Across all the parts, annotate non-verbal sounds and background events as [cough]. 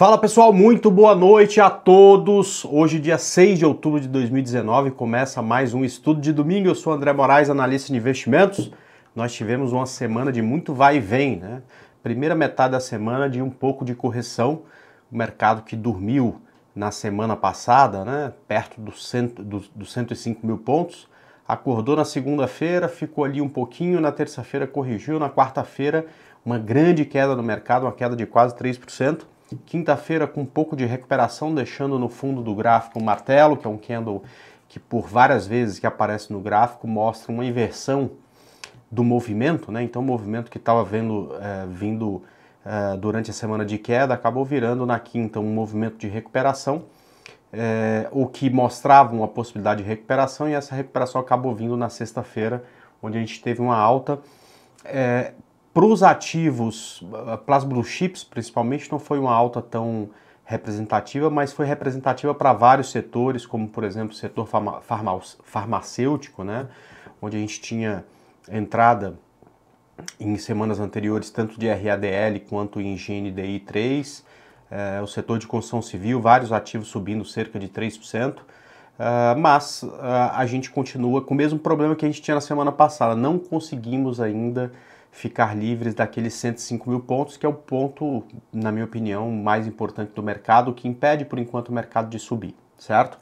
Fala pessoal, muito boa noite a todos. Hoje, dia 6 de outubro de 2019, começa mais um estudo de domingo. Eu sou André Moraes, analista de investimentos. Nós tivemos uma semana de muito vai e vem, né? Primeira metade da semana de um pouco de correção, o mercado que dormiu na semana passada, né? Perto dos do, do 105 mil pontos. Acordou na segunda-feira, ficou ali um pouquinho, na terça-feira corrigiu, na quarta-feira uma grande queda no mercado, uma queda de quase 3%. Quinta-feira com um pouco de recuperação, deixando no fundo do gráfico o um martelo, que é um candle que por várias vezes que aparece no gráfico mostra uma inversão do movimento, né? Então o movimento que estava vendo é, vindo é, durante a semana de queda acabou virando na quinta um movimento de recuperação, é, o que mostrava uma possibilidade de recuperação e essa recuperação acabou vindo na sexta-feira, onde a gente teve uma alta é, para os ativos, ah, as Blue Chips principalmente, não foi uma alta tão representativa, mas foi representativa para vários setores, como por exemplo o setor farma farmacêutico, né? onde a gente tinha entrada em semanas anteriores tanto de RADL quanto em GNDI3, eh, o setor de construção civil, vários ativos subindo cerca de 3%, uh, ah, mas uh, a gente continua com o mesmo problema que a gente tinha na semana passada, não conseguimos ainda ficar livres daqueles 105 mil pontos, que é o ponto, na minha opinião, mais importante do mercado, que impede por enquanto o mercado de subir, certo?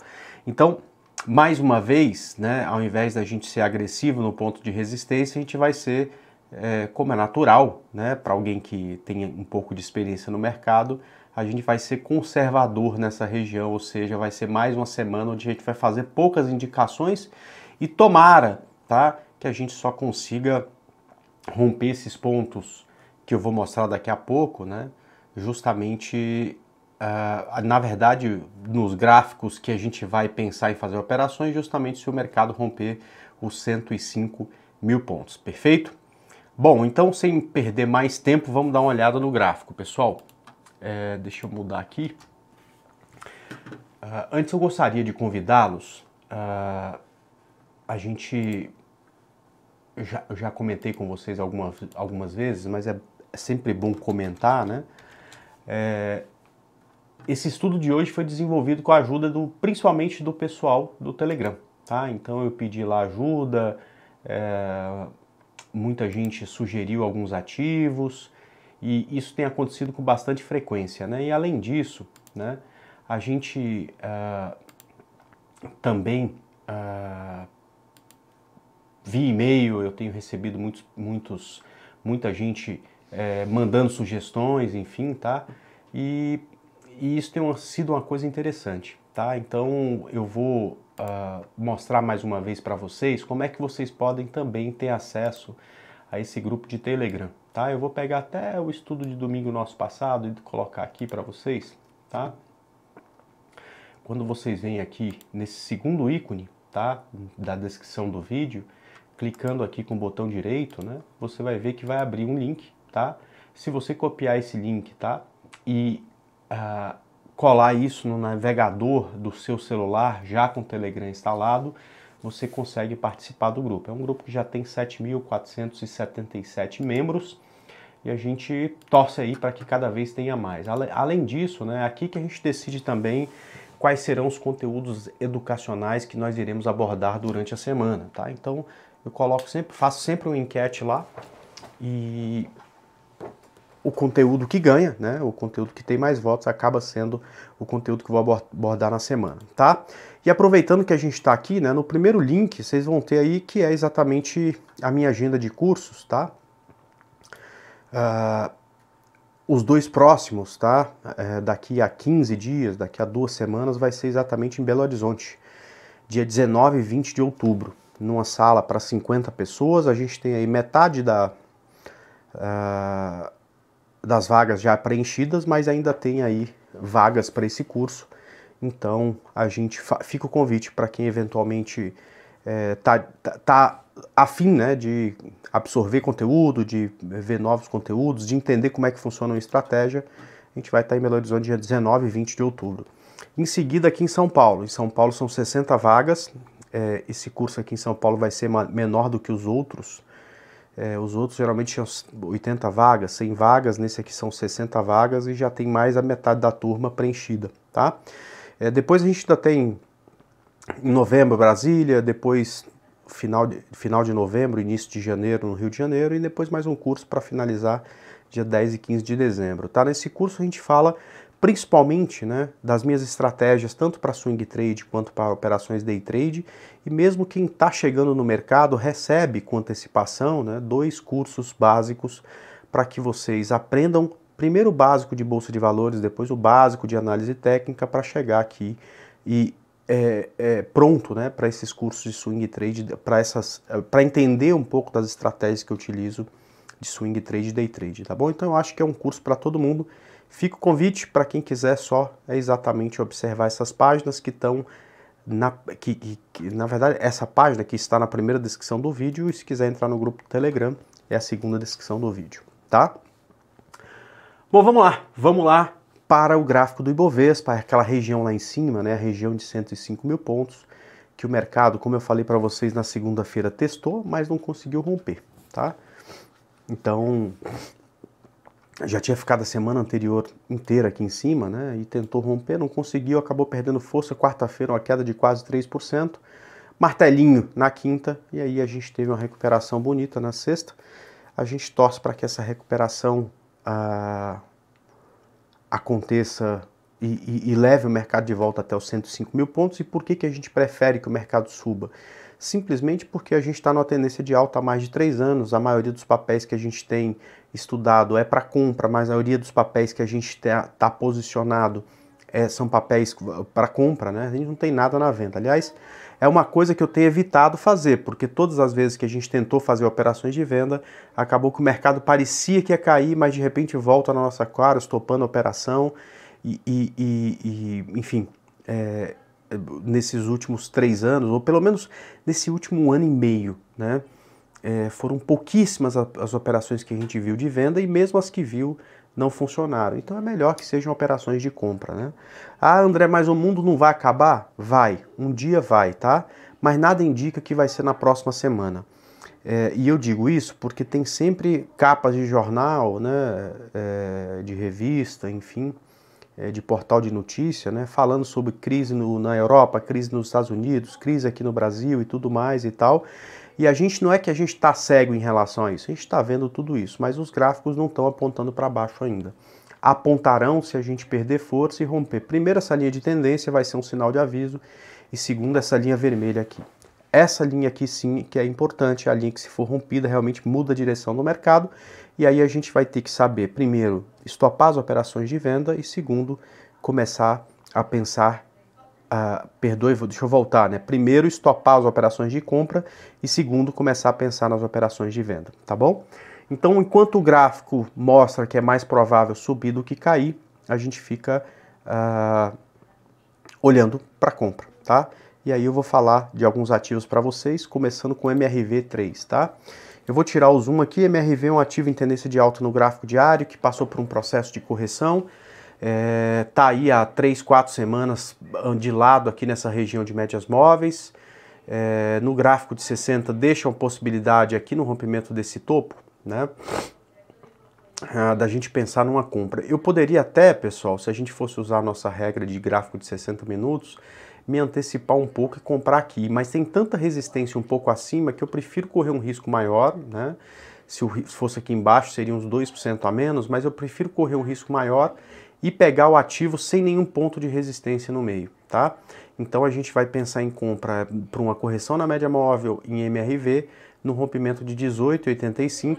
Então, mais uma vez, né, ao invés da gente ser agressivo no ponto de resistência, a gente vai ser, é, como é natural, né, para alguém que tem um pouco de experiência no mercado, a gente vai ser conservador nessa região, ou seja, vai ser mais uma semana onde a gente vai fazer poucas indicações e tomara, tá, que a gente só consiga romper esses pontos que eu vou mostrar daqui a pouco, né? Justamente, uh, na verdade, nos gráficos que a gente vai pensar em fazer operações, justamente se o mercado romper os 105 mil pontos, perfeito? Bom, então sem perder mais tempo, vamos dar uma olhada no gráfico, pessoal. É, deixa eu mudar aqui. Uh, antes eu gostaria de convidá-los uh, a gente já, já comentei com vocês algumas, algumas vezes, mas é, é sempre bom comentar, né? É, esse estudo de hoje foi desenvolvido com a ajuda do, principalmente do pessoal do Telegram, tá? Então eu pedi lá ajuda, é, muita gente sugeriu alguns ativos e isso tem acontecido com bastante frequência, né? E além disso, né? A gente uh, também uh, via e-mail, eu tenho recebido muitos, muitos, muita gente é, mandando sugestões, enfim, tá? E, e isso tem uma, sido uma coisa interessante, tá? Então eu vou uh, mostrar mais uma vez para vocês como é que vocês podem também ter acesso a esse grupo de Telegram, tá? Eu vou pegar até o estudo de domingo nosso passado e colocar aqui para vocês, tá? Quando vocês vêm aqui nesse segundo ícone, tá? Da descrição do vídeo, clicando aqui com o botão direito, né, você vai ver que vai abrir um link, tá? Se você copiar esse link, tá, e uh, colar isso no navegador do seu celular, já com o Telegram instalado, você consegue participar do grupo. É um grupo que já tem 7.477 membros e a gente torce aí para que cada vez tenha mais. Além disso, né, é aqui que a gente decide também quais serão os conteúdos educacionais que nós iremos abordar durante a semana, tá? Então, eu coloco sempre, faço sempre uma enquete lá e o conteúdo que ganha, né? O conteúdo que tem mais votos acaba sendo o conteúdo que eu vou abordar na semana, tá? E aproveitando que a gente está aqui, né? No primeiro link vocês vão ter aí que é exatamente a minha agenda de cursos, tá? Uh, os dois próximos, tá? É, daqui a 15 dias, daqui a duas semanas, vai ser exatamente em Belo Horizonte, dia 19 e 20 de outubro numa sala para 50 pessoas. A gente tem aí metade da, uh, das vagas já preenchidas, mas ainda tem aí vagas para esse curso. Então a gente fica o convite para quem eventualmente está eh, é, tá, tá afim né, de absorver conteúdo, de ver novos conteúdos, de entender como é que funciona uma estratégia. A gente vai estar tá em Belo Horizonte dia 19 e 20 de outubro. Em seguida, aqui em São Paulo. Em São Paulo são 60 vagas, é, esse curso aqui em São Paulo vai ser menor do que os outros. É, os outros geralmente é tinham 80 vagas, 100 vagas, nesse aqui são 60 vagas e já tem mais a metade da turma preenchida, tá? É, depois a gente ainda tem em novembro Brasília, depois final de, final de novembro, início de janeiro no Rio de Janeiro e depois mais um curso para finalizar dia 10 e 15 de dezembro, tá? Nesse curso a gente fala principalmente né, das minhas estratégias, tanto para swing trade quanto para operações day trade. E mesmo quem está chegando no mercado recebe com antecipação né, dois cursos básicos para que vocês aprendam primeiro o básico de bolsa de valores, depois o básico de análise técnica para chegar aqui e é, é, pronto né, para esses cursos de swing trade, para entender um pouco das estratégias que eu utilizo de swing trade e day trade, tá bom? Então eu acho que é um curso para todo mundo. Fica o convite para quem quiser só é exatamente observar essas páginas que estão na, que, que, que, na verdade essa página que está na primeira descrição do vídeo e se quiser entrar no grupo do Telegram é a segunda descrição do vídeo, tá? Bom, vamos lá, vamos lá para o gráfico do Ibovespa, aquela região lá em cima, né, a região de 105 mil pontos, que o mercado, como eu falei para vocês na segunda-feira, testou, mas não conseguiu romper, tá? Então, já tinha ficado a semana anterior inteira aqui em cima, né? E tentou romper, não conseguiu, acabou perdendo força. Quarta-feira, uma queda de quase 3%. Martelinho na quinta, e aí a gente teve uma recuperação bonita na sexta. A gente torce para que essa recuperação ah, aconteça e, e, e leve o mercado de volta até os 105 mil pontos. E por que, que a gente prefere que o mercado suba? simplesmente porque a gente está numa tendência de alta há mais de três anos. A maioria dos papéis que a gente tem estudado é para compra, mas a maioria dos papéis que a gente está tá posicionado é, são papéis para compra, né? A gente não tem nada na venda. Aliás, é uma coisa que eu tenho evitado fazer, porque todas as vezes que a gente tentou fazer operações de venda, acabou que o mercado parecia que ia cair, mas de repente volta na nossa cara, estopando a operação e, e, e, e enfim. É, nesses últimos três anos, ou pelo menos nesse último ano e meio, né? É, foram pouquíssimas as operações que a gente viu de venda e mesmo as que viu não funcionaram. Então é melhor que sejam operações de compra, né? Ah, André, mas o mundo não vai acabar? Vai, um dia vai, tá? Mas nada indica que vai ser na próxima semana. É, e eu digo isso porque tem sempre capas de jornal, né, é, de revista, enfim, é, de portal de notícia, né, falando sobre crise no, na Europa, crise nos Estados Unidos, crise aqui no Brasil e tudo mais e tal. E a gente não é que a gente está cego em relação a isso, a gente está vendo tudo isso, mas os gráficos não estão apontando para baixo ainda. Apontarão se a gente perder força e romper. Primeiro, essa linha de tendência vai ser um sinal de aviso, e segundo, essa linha vermelha aqui. Essa linha aqui sim que é importante, a linha que se for rompida realmente muda a direção do mercado e aí a gente vai ter que saber, primeiro, estopar as operações de venda e, segundo, começar a pensar. Uh, perdoe, deixa eu voltar, né? Primeiro, estopar as operações de compra e, segundo, começar a pensar nas operações de venda, tá bom? Então, enquanto o gráfico mostra que é mais provável subir do que cair, a gente fica uh, olhando para compra, tá? E aí eu vou falar de alguns ativos para vocês, começando com MRV3, tá? Eu vou tirar o zoom aqui, MRV é um ativo em tendência de alta no gráfico diário, que passou por um processo de correção, é, tá aí há 3, 4 semanas de lado aqui nessa região de médias móveis, é, no gráfico de 60 deixa uma possibilidade aqui no rompimento desse topo, né, ah, da gente pensar numa compra. Eu poderia até, pessoal, se a gente fosse usar a nossa regra de gráfico de 60 minutos, me antecipar um pouco e comprar aqui. Mas tem tanta resistência um pouco acima que eu prefiro correr um risco maior, né? Se, fosse aqui embaixo seria uns 2% a menos, mas eu prefiro correr um risco maior e pegar o ativo sem nenhum ponto de resistência no meio, tá? Então a gente vai pensar em compra para uma correção na média móvel em MRV no rompimento de 18,85,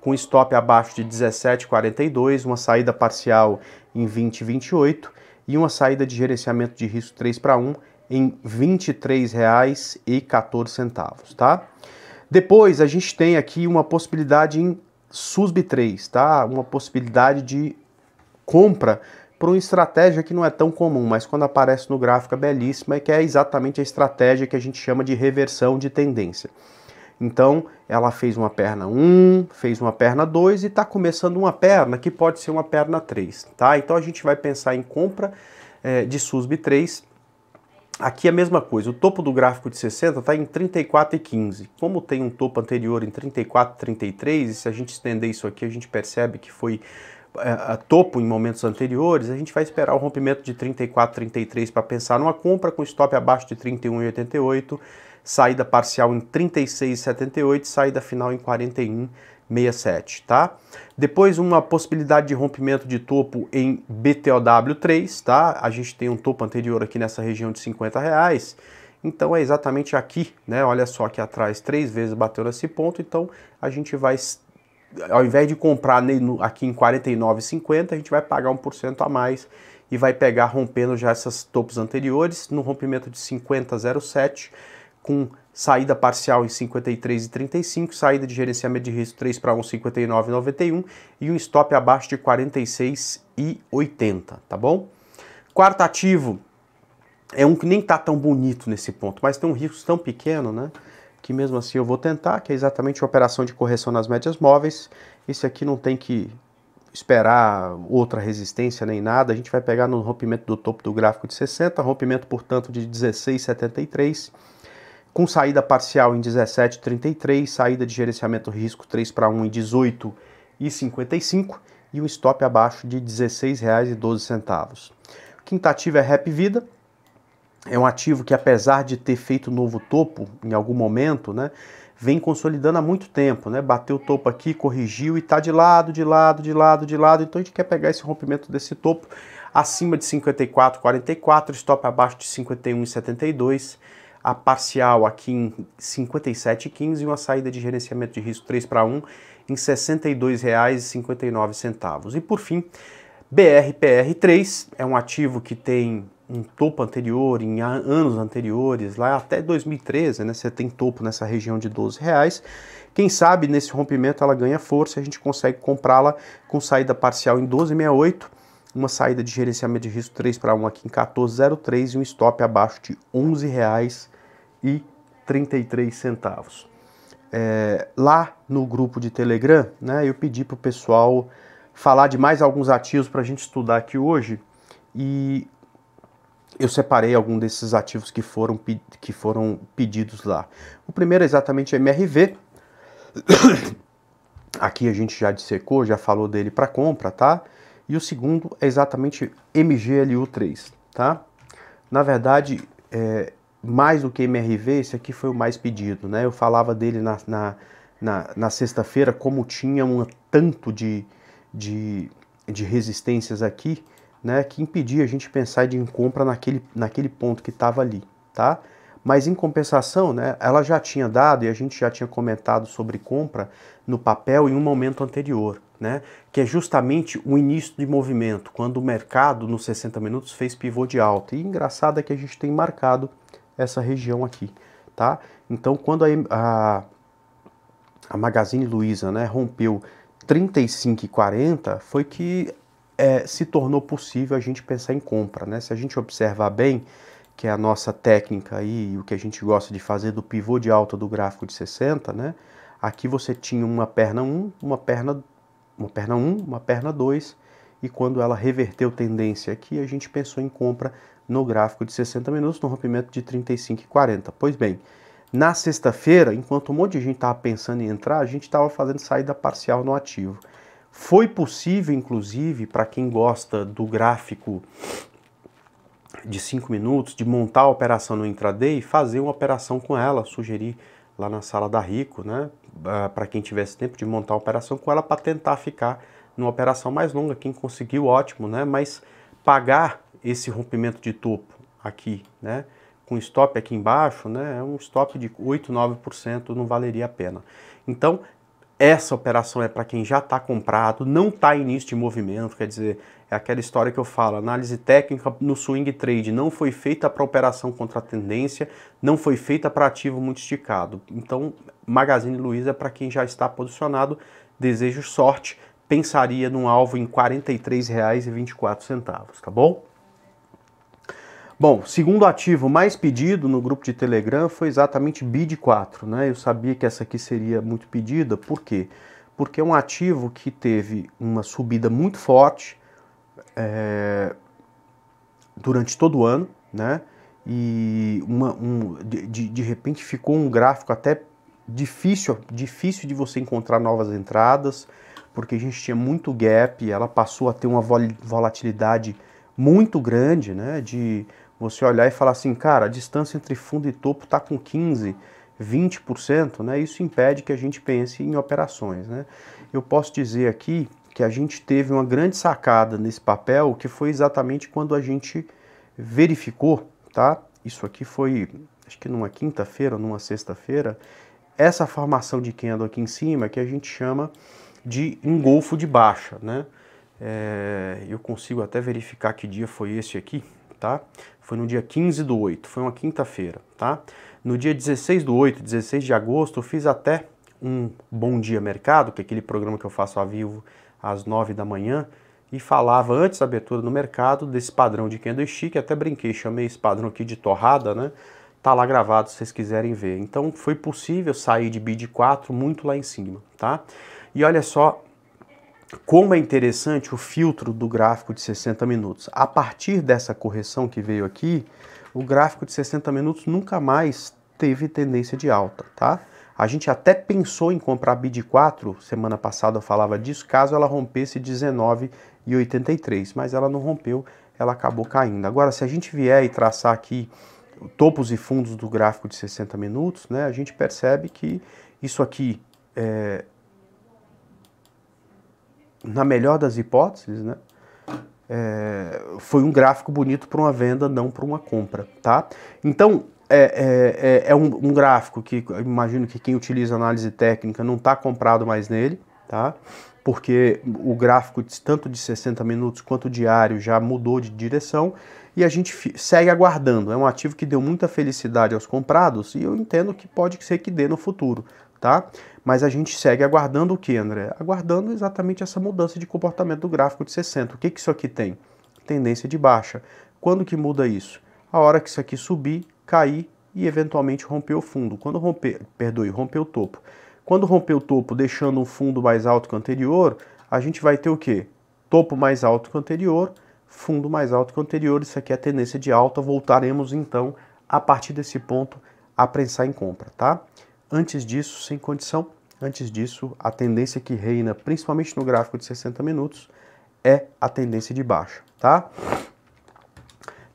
com stop abaixo de 17,42, uma saída parcial em 20,28 e uma saída de gerenciamento de risco 3 para 1 em R$ 23,14, tá? Depois a gente tem aqui uma possibilidade em SUSB 3, tá? Uma possibilidade de compra por uma estratégia que não é tão comum, mas quando aparece no gráfico é belíssima e que é exatamente a estratégia que a gente chama de reversão de tendência. Então, ela fez uma perna 1, fez uma perna 2 e está começando uma perna que pode ser uma perna 3, tá? Então, a gente vai pensar em compra eh, é, de SUSB 3. Aqui a mesma coisa, o topo do gráfico de 60 está em 34,15. Como tem um topo anterior em 34,33, e se a gente estender isso aqui, a gente percebe que foi eh, a topo em momentos anteriores, a gente vai esperar o rompimento de 34,33 para pensar numa compra com stop abaixo de 31,88 saída parcial em 36,78, saída final em 41,67, tá? Depois uma possibilidade de rompimento de topo em BTOW3, tá? A gente tem um topo anterior aqui nessa região de 50 reais, então é exatamente aqui, né? Olha só aqui atrás, três vezes bateu nesse ponto, então a gente vai ao invés de comprar aqui em 49,50, a gente vai pagar 1% a mais e vai pegar rompendo já essas topos anteriores no rompimento de 50,07 com saída parcial em 53,35, saída de gerenciamento de risco 3 para 1,59,91 59,91 e um stop abaixo de 46,80, tá bom? Quarto ativo é um que nem tá tão bonito nesse ponto, mas tem um risco tão pequeno, né? Que mesmo assim eu vou tentar, que é exatamente operação de correção nas médias móveis. Esse aqui não tem que esperar outra resistência nem nada, a gente vai pegar no rompimento do topo do gráfico de 60, rompimento, portanto, de 16,73 com saída parcial em 17,33, saída de gerenciamento risco 3 para 1 em 18,55 e um stop abaixo de R$ 16,12. Quinta ativa é Rap Vida. É um ativo que, apesar de ter feito novo topo em algum momento, né, vem consolidando há muito tempo. Né? Bateu o topo aqui, corrigiu e está de lado, de lado, de lado, de lado. Então a gente quer pegar esse rompimento desse topo acima de 54,44, stop abaixo de 51,72 a parcial aqui em 57,15 e uma saída de gerenciamento de risco 3 para 1 em R$ 62,59. E por fim, BRPR3 é um ativo que tem um topo anterior em anos anteriores, lá até 2013, né, você tem topo nessa região de 12 reais. Quem sabe nesse rompimento ela ganha força, a gente consegue comprá-la com saída parcial em 12,68, uma saída de gerenciamento de risco 3 para 1 aqui em 14,03 e um stop abaixo de 11 reais e centavos. É, lá no grupo de Telegram, né, eu pedi para o pessoal falar de mais alguns ativos para a gente estudar aqui hoje e eu separei algum desses ativos que foram, que foram pedidos lá. O primeiro é exatamente MRV. [coughs] Aqui a gente já dissecou, já falou dele para compra, tá? E o segundo é exatamente MGLU3, tá? Na verdade, é, mais do que MRV, esse aqui foi o mais pedido, né? Eu falava dele na, na, na, na sexta-feira, como tinha um tanto de, de, de resistências aqui, né? Que impedia a gente pensar de em compra naquele, naquele ponto que estava ali, tá? Mas em compensação, né, ela já tinha dado e a gente já tinha comentado sobre compra no papel em um momento anterior, né, que é justamente o início de movimento, quando o mercado nos 60 minutos fez pivô de alta. E engraçado é que a gente tem marcado essa região aqui, tá? Então, quando a, a, a Magazine Luiza né, rompeu 35,40, foi que é, se tornou possível a gente pensar em compra, né? Se a gente observar bem, que é a nossa técnica aí, o que a gente gosta de fazer do pivô de alta do gráfico de 60, né? Aqui você tinha uma perna 1, uma perna uma perna 1, uma perna 2, e quando ela reverteu tendência aqui, a gente pensou em compra no gráfico de 60 minutos, no rompimento de 35 e 40. Pois bem, na sexta-feira, enquanto um monte de gente estava pensando em entrar, a gente estava fazendo saída parcial no ativo. Foi possível, inclusive, para quem gosta do gráfico de 5 minutos, de montar a operação no intraday, fazer uma operação com ela, sugerir lá na sala da Rico, né? Ah, para quem tivesse tempo de montar a operação com ela para tentar ficar numa operação mais longa. Quem conseguiu, ótimo, né? Mas pagar esse rompimento de topo aqui, né? Com stop aqui embaixo, né? É um stop de 8, 9% não valeria a pena. Então, essa operação é para quem já está comprado, não está início de movimento, quer dizer, é aquela história que eu falo, análise técnica no swing trade não foi feita para operação contra tendência, não foi feita para ativo muito esticado. Então, Magazine Luiza é para quem já está posicionado, desejo sorte, pensaria num alvo em R$ 43,24, tá bom? Bom, segundo ativo mais pedido no grupo de Telegram foi exatamente BID 4, né? Eu sabia que essa aqui seria muito pedida, por quê? Porque é um ativo que teve uma subida muito forte é, durante todo o ano, né? E uma, um, de, de repente ficou um gráfico até difícil, difícil de você encontrar novas entradas, porque a gente tinha muito gap, ela passou a ter uma volatilidade muito grande, né? De você olhar e falar assim, cara, a distância entre fundo e topo está com 15, 20%, né? Isso impede que a gente pense em operações, né? Eu posso dizer aqui que a gente teve uma grande sacada nesse papel, que foi exatamente quando a gente verificou, tá? Isso aqui foi, acho que numa quinta-feira numa sexta-feira, essa formação de candle aqui em cima que a gente chama de engolfo de baixa, né? É, eu consigo até verificar que dia foi esse aqui, tá? Foi no dia 15 do 8, foi uma quinta-feira, tá? No dia 16 do 8, 16 de agosto, eu fiz até um Bom Dia Mercado, que é aquele programa que eu faço ao vivo às 9 da manhã, e falava antes da abertura do mercado desse padrão de candlestick, até brinquei, chamei esse padrão aqui de torrada, né? Tá lá gravado se vocês quiserem ver. Então foi possível sair de bid 4 muito lá em cima, tá? E olha só como é interessante o filtro do gráfico de 60 minutos. A partir dessa correção que veio aqui, o gráfico de 60 minutos nunca mais teve tendência de alta, tá? A gente até pensou em comprar a BID 4, semana passada eu falava disso, caso ela rompesse 19,83, mas ela não rompeu, ela acabou caindo. Agora, se a gente vier e traçar aqui topos e fundos do gráfico de 60 minutos, né, a gente percebe que isso aqui é, na melhor das hipóteses, né? É, foi um gráfico bonito para uma venda, não para uma compra, tá? Então, é, é, é, é um, um, gráfico que imagino que quem utiliza análise técnica não está comprado mais nele, tá? Porque o gráfico de, tanto de 60 minutos quanto diário já mudou de direção e a gente segue aguardando. É um ativo que deu muita felicidade aos comprados e eu entendo que pode ser que dê no futuro, tá? Mas a gente segue aguardando o que, André? Aguardando exatamente essa mudança de comportamento do gráfico de 60. O que, que isso aqui tem? Tendência de baixa. Quando que muda isso? A hora que isso aqui subir, cair e eventualmente romper o fundo. Quando romper, perdoe, romper o topo. Quando romper o topo, deixando um fundo mais alto que o anterior, a gente vai ter o quê? Topo mais alto que o anterior, fundo mais alto que o anterior. Isso aqui é a tendência de alta. Voltaremos então a partir desse ponto a prensar em compra, tá? Antes disso, sem condição, antes disso, a tendência que reina, principalmente no gráfico de 60 minutos, é a tendência de baixa, tá?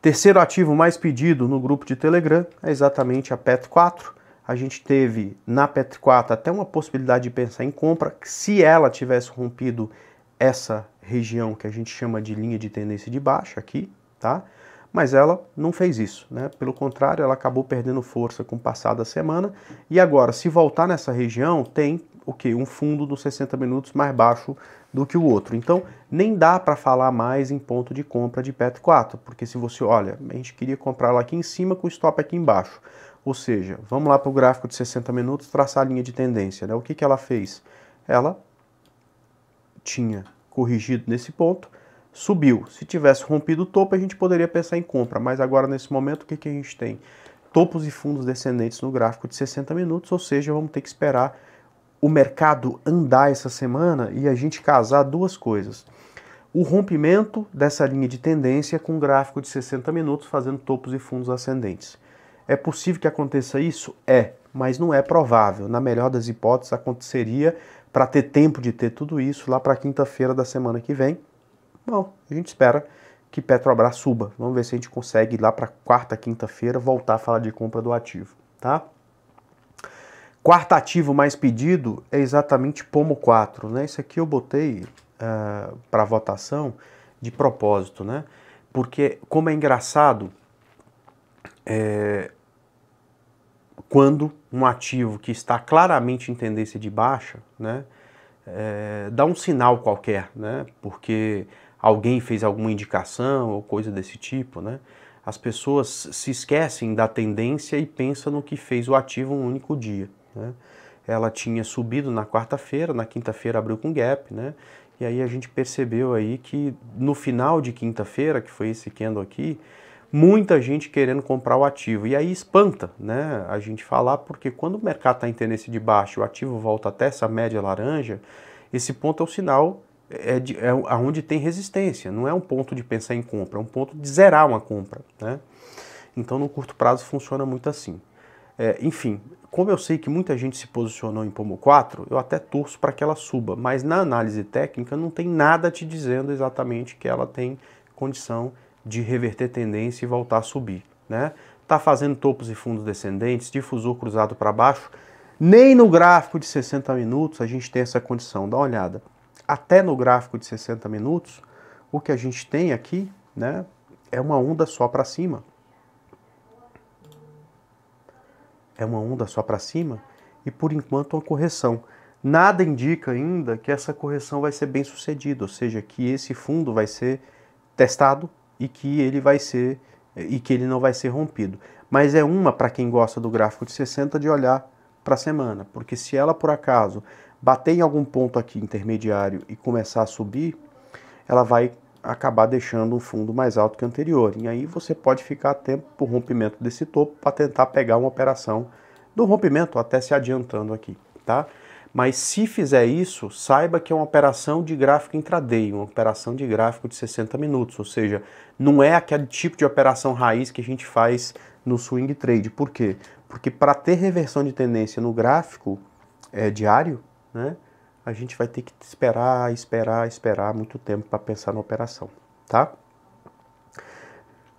Terceiro ativo mais pedido no grupo de Telegram é exatamente a PET4. A gente teve na PET4 até uma possibilidade de pensar em compra, se ela tivesse rompido essa região que a gente chama de linha de tendência de baixa aqui, tá? mas ela não fez isso, né? Pelo contrário, ela acabou perdendo força com o passar da semana e agora, se voltar nessa região, tem o que um fundo dos 60 minutos mais baixo do que o outro. Então, nem dá para falar mais em ponto de compra de PET 4, porque se você olha, a gente queria comprar lá aqui em cima com o stop aqui embaixo. Ou seja, vamos lá para o gráfico de 60 minutos traçar a linha de tendência. Né? O que, que ela fez? Ela tinha corrigido nesse ponto, subiu. Se tivesse rompido o topo, a gente poderia pensar em compra, mas agora nesse momento o que, que a gente tem? Topos e fundos descendentes no gráfico de 60 minutos, ou seja, vamos ter que esperar o mercado andar essa semana e a gente casar duas coisas. O rompimento dessa linha de tendência com gráfico de 60 minutos fazendo topos e fundos ascendentes. É possível que aconteça isso? É, mas não é provável. Na melhor das hipóteses, aconteceria para ter tempo de ter tudo isso lá para quinta-feira da semana que vem não, a gente espera que Petrobras suba. Vamos ver se a gente consegue ir lá para quarta, quinta-feira voltar a falar de compra do ativo, tá? Quarto ativo mais pedido é exatamente Pomo 4, né? Isso aqui eu botei uh, eh, para votação de propósito, né? Porque como é engraçado, é, quando um ativo que está claramente em tendência de baixa, né, é, dá um sinal qualquer, né? Porque alguém fez alguma indicação ou coisa desse tipo, né? As pessoas se esquecem da tendência e pensam no que fez o ativo um único dia, né? Ela tinha subido na quarta-feira, na quinta-feira abriu com gap, né? E aí a gente percebeu aí que no final de quinta-feira, que foi esse candle aqui, muita gente querendo comprar o ativo. E aí espanta, né? A gente falar porque quando o mercado está em tendência de baixo, o ativo volta até essa média laranja, esse ponto é o sinal é, de, é aonde tem resistência. Não é um ponto de pensar em compra, é um ponto de zerar uma compra. Né? Então, no curto prazo, funciona muito assim. É, enfim, como eu sei que muita gente se posicionou em Pomo 4, eu até torço para que ela suba, mas na análise técnica não tem nada te dizendo exatamente que ela tem condição de reverter tendência e voltar a subir. Né? Tá fazendo topos e fundos descendentes, difusor cruzado para baixo, nem no gráfico de 60 minutos a gente tem essa condição. Dá uma olhada até no gráfico de 60 minutos, o que a gente tem aqui né, é uma onda só para cima. É uma onda só para cima e por enquanto uma correção. Nada indica ainda que essa correção vai ser bem sucedida, ou seja, que esse fundo vai ser testado e que ele vai ser e que ele não vai ser rompido. Mas é uma para quem gosta do gráfico de 60 de olhar para a semana, porque se ela por acaso bater em algum ponto aqui intermediário e começar a subir, ela vai acabar deixando um fundo mais alto que o anterior. E aí você pode ficar tempo para o rompimento desse topo para tentar pegar uma operação do rompimento, até se adiantando aqui, tá? Mas se fizer isso, saiba que é uma operação de gráfico intraday, uma operação de gráfico de 60 minutos, ou seja, não é aquele tipo de operação raiz que a gente faz no swing trade. Por quê? Porque para ter reversão de tendência no gráfico é, diário, né? A gente vai ter que esperar, esperar, esperar muito tempo para pensar na operação, tá?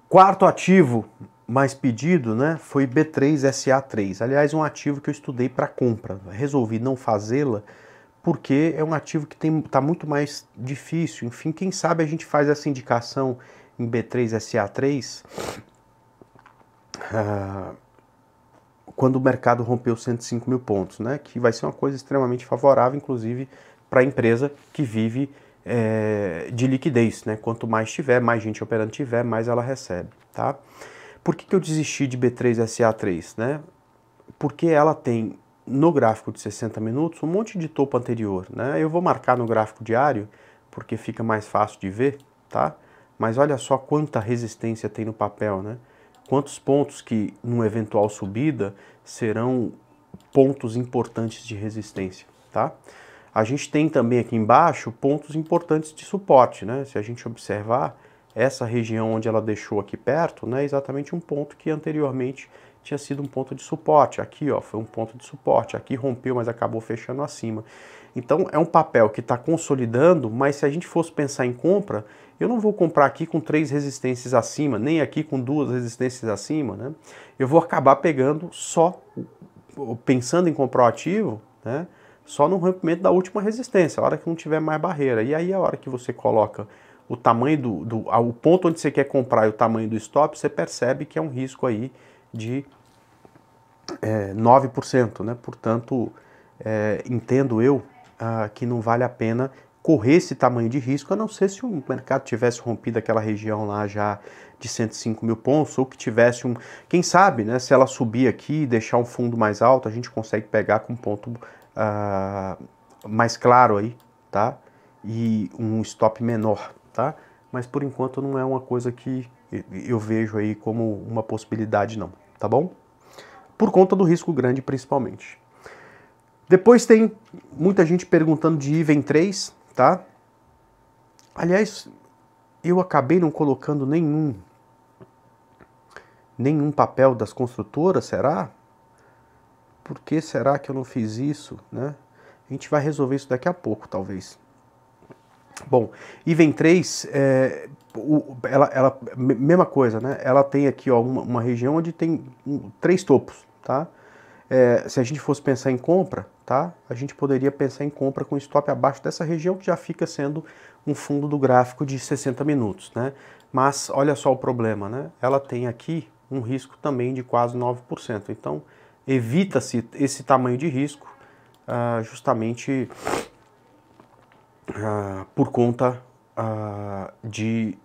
Quarto ativo mais pedido, né, foi B3SA3. Aliás, um ativo que eu estudei para compra. Resolvi não fazê-la porque é um ativo que tem, está muito mais difícil. Enfim, quem sabe a gente faz essa indicação em B3SA3 uh, quando o mercado rompeu 105 mil pontos, né? que vai ser uma coisa extremamente favorável, inclusive, para a empresa que vive é, de liquidez. Né? Quanto mais tiver, mais gente operando tiver, mais ela recebe. Tá? Por que, que eu desisti de B3SA3? Né? Porque ela tem no gráfico de 60 minutos um monte de topo anterior, né? Eu vou marcar no gráfico diário porque fica mais fácil de ver, tá? Mas olha só quanta resistência tem no papel, né? quantos pontos que, numa eventual subida, serão pontos importantes de resistência, tá? A gente tem também aqui embaixo pontos importantes de suporte, né? Se a gente observar essa região onde ela deixou aqui perto, né, é exatamente um ponto que anteriormente tinha sido um ponto de suporte. Aqui, ó, foi um ponto de suporte. Aqui rompeu, mas acabou fechando acima. Então, é um papel que está consolidando, mas se a gente fosse pensar em compra, eu não vou comprar aqui com três resistências acima, nem aqui com duas resistências acima, né? Eu vou acabar pegando só, pensando em comprar o ativo, né? Só no rompimento da última resistência, a hora que não tiver mais barreira. E aí a hora que você coloca o tamanho do, do o ponto onde você quer comprar e o tamanho do stop, você percebe que é um risco aí de é, 9%, né? Portanto, é, entendo eu ah, que não vale a pena correr esse tamanho de risco, a não ser se o mercado tivesse rompido aquela região lá já de 105 mil pontos, ou que tivesse um. Quem sabe, né? Se ela subir aqui e deixar um fundo mais alto, a gente consegue pegar com um ponto uh, mais claro aí, tá? E um stop menor, tá? Mas por enquanto não é uma coisa que eu vejo aí como uma possibilidade, não, tá bom? Por conta do risco grande, principalmente. Depois tem muita gente perguntando de IVEN 3, tá? Aliás, eu acabei não colocando nenhum nenhum papel das construtoras, será? Por que será que eu não fiz isso, né? A gente vai resolver isso daqui a pouco, talvez. Bom, e 3, é, o, ela, ela, mesma coisa, né? Ela tem aqui ó, uma, uma região onde tem um, três topos, tá? É, se a gente fosse pensar em compra, tá? A gente poderia pensar em compra com stop abaixo dessa região que já fica sendo um fundo do gráfico de 60 minutos, né? Mas olha só o problema, né? Ela tem aqui um risco também de quase 9%. Então, evita-se esse tamanho de risco uh, justamente uh, por conta uh, de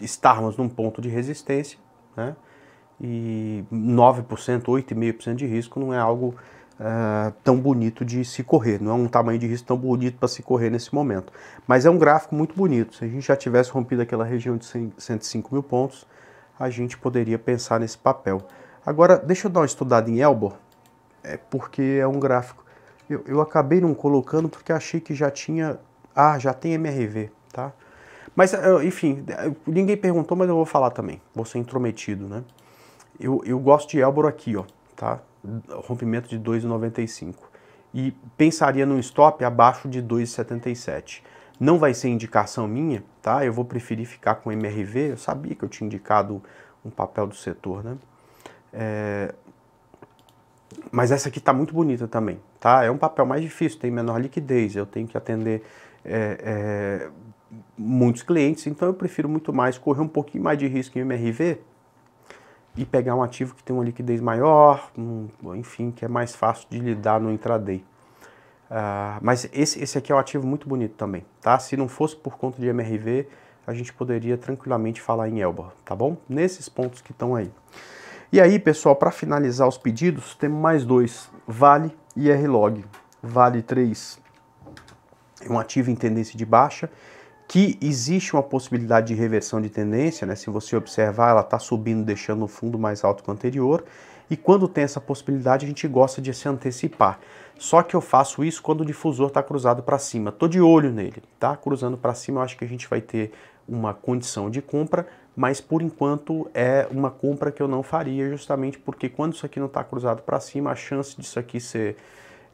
estarmos num ponto de resistência, né? E 9%, 8,5% de risco não é algo é, tão bonito de se correr, não é um tamanho de risco tão bonito para se correr nesse momento. Mas é um gráfico muito bonito. Se a gente já tivesse rompido aquela região de 100, 105 mil pontos, a gente poderia pensar nesse papel. Agora, deixa eu dar uma estudada em Elbor, é porque é um gráfico. Eu, eu acabei não colocando porque achei que já tinha. Ah, já tem MRV, tá? Mas, é, enfim, é, ninguém perguntou, mas eu vou falar também. Vou ser intrometido, né? Eu, eu gosto de Elbor aqui, ó, tá? rompimento de 2,95 e pensaria num stop abaixo de 2,77. Não vai ser indicação minha, tá? Eu vou preferir ficar com MRV. Eu sabia que eu tinha indicado um papel do setor, né? É... Mas essa aqui está muito bonita também, tá? É um papel mais difícil, tem menor liquidez, eu tenho que atender é, é, muitos clientes, então eu prefiro muito mais correr um pouquinho mais de risco em MRV e pegar um ativo que tem uma liquidez maior, um, enfim, que é mais fácil de lidar no intraday. Uh, mas esse, esse aqui é um ativo muito bonito também, tá? Se não fosse por conta de MRV, a gente poderia tranquilamente falar em Elba, tá bom? Nesses pontos que estão aí. E aí, pessoal, para finalizar os pedidos, temos mais dois, Vale e R-Log. Vale 3 é um ativo em tendência de baixa, que existe uma possibilidade de reversão de tendência, né? se você observar, ela está subindo, deixando o fundo mais alto que o anterior, e quando tem essa possibilidade, a gente gosta de se antecipar. Só que eu faço isso quando o difusor está cruzado para cima, estou de olho nele, tá? cruzando para cima, eu acho que a gente vai ter uma condição de compra, mas por enquanto é uma compra que eu não faria, justamente porque quando isso aqui não está cruzado para cima, a chance disso aqui ser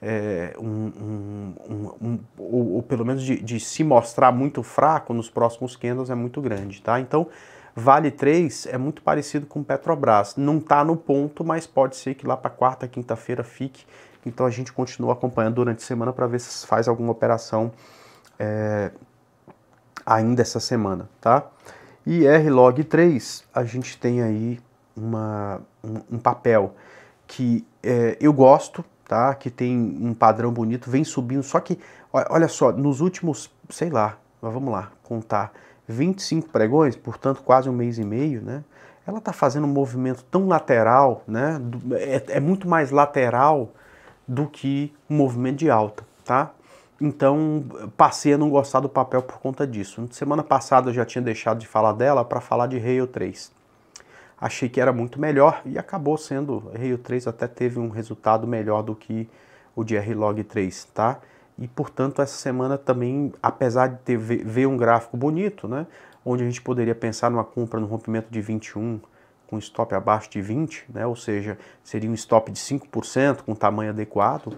é, um, um, um, ou, ou, pelo menos de, de, se mostrar muito fraco nos próximos candles é muito grande, tá? Então, Vale 3 é muito parecido com Petrobras, não está no ponto, mas pode ser que lá para quarta, quinta-feira fique, então a gente continua acompanhando durante a semana para ver se faz alguma operação é, ainda essa semana, tá? E R-Log3, a gente tem aí uma, um papel que é, eu gosto, tá? Que tem um padrão bonito, vem subindo. Só que, olha só, nos últimos, sei lá, mas vamos lá, contar 25 pregões, portanto quase um mês e meio, né? Ela está fazendo um movimento tão lateral, né? É, é, muito mais lateral do que um movimento de alta, tá? Então passei a não gostar do papel por conta disso. Semana passada eu já tinha deixado de falar dela para falar de Rail 3 achei que era muito melhor e acabou sendo, Rio 3 até teve um resultado melhor do que o de R-Log 3, tá? E portanto essa semana também, apesar de ter, ver um gráfico bonito, né, onde a gente poderia pensar numa compra no rompimento de 21 com stop abaixo de 20, né, ou seja, seria um stop de 5% com tamanho adequado,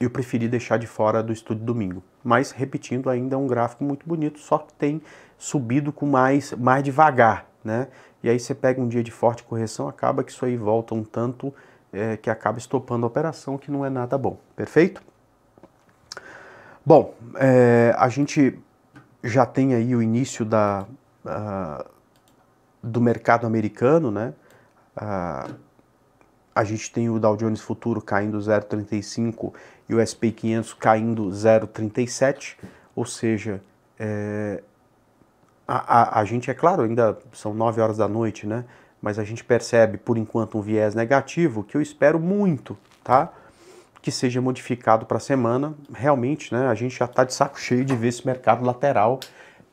eu preferi deixar de fora do estudo domingo. Mas repetindo ainda é um gráfico muito bonito, só que tem subido com mais mais devagar, né? e aí você pega um dia de forte correção, acaba que isso aí volta um tanto é, que acaba estopando a operação, que não é nada bom, perfeito? Bom, é, a gente já tem aí o início da, do mercado americano, né? A, a gente tem o Dow Jones Futuro caindo 0,35 e o SP 500 caindo 0,37, ou seja, é, a, a, a gente, é claro, ainda são 9 horas da noite, né? Mas a gente percebe, por enquanto, um viés negativo que eu espero muito, tá? Que seja modificado para a semana. Realmente, né? A gente já está de saco cheio de ver esse mercado lateral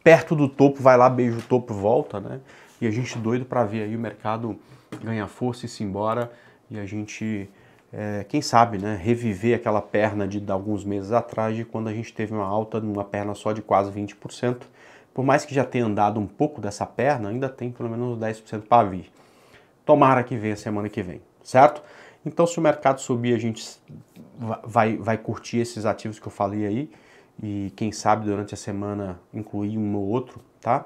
perto do topo, vai lá, beija o topo, volta, né? E a gente doido para ver aí o mercado ganhar força e se embora e a gente, é, quem sabe, né, reviver aquela perna de, de alguns meses atrás, de quando a gente teve uma alta numa perna só de quase 20%. Por mais que já tenha andado um pouco dessa perna, ainda tem pelo menos 10% para vir. Tomara que venha semana que vem, certo? Então, se o mercado subir, a gente vai, vai curtir esses ativos que eu falei aí e quem sabe durante a semana incluir um ou outro, tá?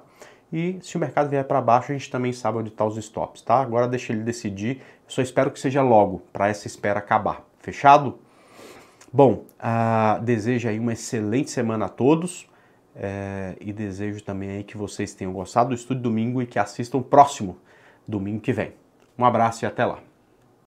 E se o mercado vier para baixo, a gente também sabe onde estão tá os stops, tá? Agora deixa ele decidir. só espero que seja logo para essa espera acabar. Fechado? Bom, uh, desejo aí uma excelente semana a todos. É, e desejo também aí que vocês tenham gostado do Estúdio Domingo e que assistam o próximo domingo que vem. Um abraço e até lá.